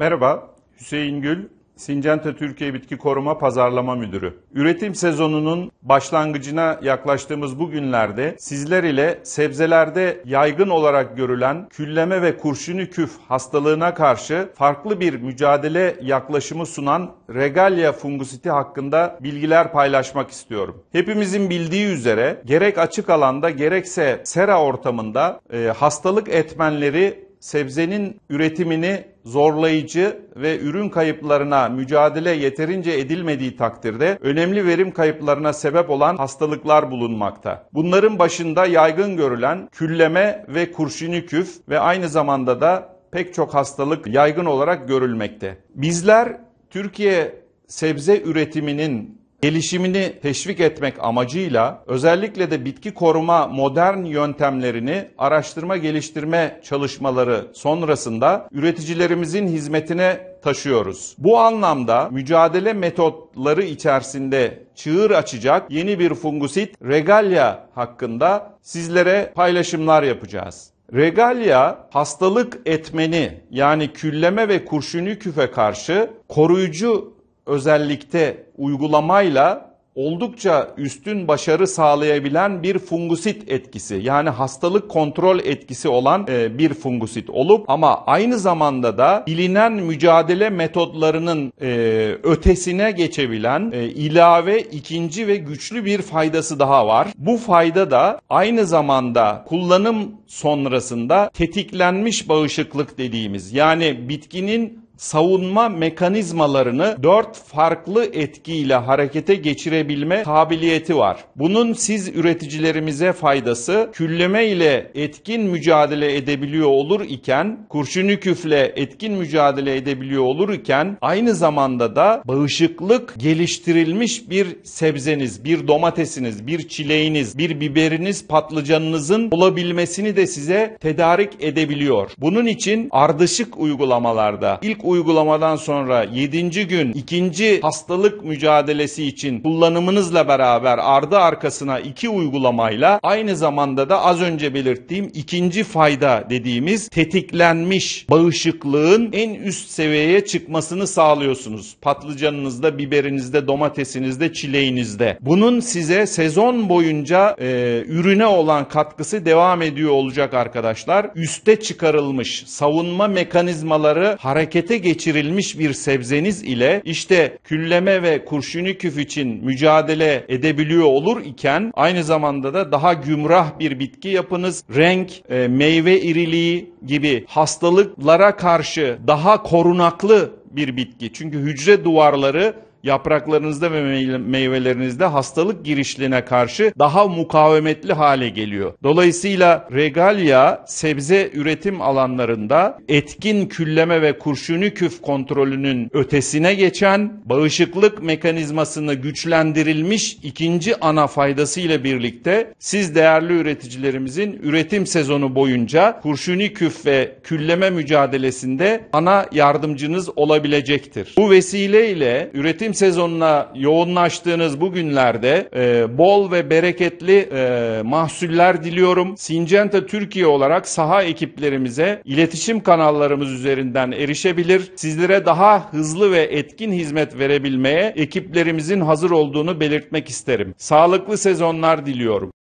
Merhaba, Hüseyin Gül, Sincente Türkiye Bitki Koruma Pazarlama Müdürü. Üretim sezonunun başlangıcına yaklaştığımız bu günlerde sizler ile sebzelerde yaygın olarak görülen külleme ve kurşunu küf hastalığına karşı farklı bir mücadele yaklaşımı sunan regalia fungusiti hakkında bilgiler paylaşmak istiyorum. Hepimizin bildiği üzere gerek açık alanda gerekse sera ortamında e, hastalık etmenleri sebzenin üretimini zorlayıcı ve ürün kayıplarına mücadele yeterince edilmediği takdirde önemli verim kayıplarına sebep olan hastalıklar bulunmakta. Bunların başında yaygın görülen külleme ve kurşunü küf ve aynı zamanda da pek çok hastalık yaygın olarak görülmekte. Bizler Türkiye sebze üretiminin gelişimini teşvik etmek amacıyla özellikle de bitki koruma modern yöntemlerini araştırma geliştirme çalışmaları sonrasında üreticilerimizin hizmetine taşıyoruz. Bu anlamda mücadele metotları içerisinde çığır açacak yeni bir fungusit regalia hakkında sizlere paylaşımlar yapacağız. Regalia hastalık etmeni yani külleme ve kurşunlu küfe karşı koruyucu özellikte uygulamayla oldukça üstün başarı sağlayabilen bir fungusit etkisi yani hastalık kontrol etkisi olan e, bir fungusit olup ama aynı zamanda da bilinen mücadele metodlarının e, ötesine geçebilen e, ilave ikinci ve güçlü bir faydası daha var. Bu fayda da aynı zamanda kullanım sonrasında tetiklenmiş bağışıklık dediğimiz yani bitkinin savunma mekanizmalarını dört farklı etkiyle harekete geçirebilme kabiliyeti var. Bunun siz üreticilerimize faydası külleme ile etkin mücadele edebiliyor olur iken, kurşunu küfle etkin mücadele edebiliyor olur iken aynı zamanda da bağışıklık geliştirilmiş bir sebzeniz, bir domatesiniz, bir çileğiniz, bir biberiniz, patlıcanınızın olabilmesini de size tedarik edebiliyor. Bunun için ardışık uygulamalarda ilk uygulamadan sonra 7. gün ikinci hastalık mücadelesi için kullanımınızla beraber ardı arkasına iki uygulamayla aynı zamanda da az önce belirttiğim ikinci fayda dediğimiz tetiklenmiş bağışıklığın en üst seviyeye çıkmasını sağlıyorsunuz. Patlıcanınızda, biberinizde, domatesinizde, çileğinizde. Bunun size sezon boyunca e, ürüne olan katkısı devam ediyor olacak arkadaşlar. Üste çıkarılmış savunma mekanizmaları harekete geçirilmiş bir sebzeniz ile işte külleme ve kurşuni küf için mücadele edebiliyor olur iken aynı zamanda da daha gümrah bir bitki yapınız. Renk, e, meyve iriliği gibi hastalıklara karşı daha korunaklı bir bitki. Çünkü hücre duvarları yapraklarınızda ve meyvelerinizde hastalık girişline karşı daha mukavemetli hale geliyor. Dolayısıyla regalya sebze üretim alanlarında etkin külleme ve kurşuni küf kontrolünün ötesine geçen bağışıklık mekanizmasını güçlendirilmiş ikinci ana faydası ile birlikte siz değerli üreticilerimizin üretim sezonu boyunca kurşuni küf ve külleme mücadelesinde ana yardımcınız olabilecektir. Bu vesileyle üretim üretim sezonuna yoğunlaştığınız bu günlerde e, bol ve bereketli e, mahsuller diliyorum. Sincenta Türkiye olarak saha ekiplerimize iletişim kanallarımız üzerinden erişebilir. Sizlere daha hızlı ve etkin hizmet verebilmeye ekiplerimizin hazır olduğunu belirtmek isterim. Sağlıklı sezonlar diliyorum.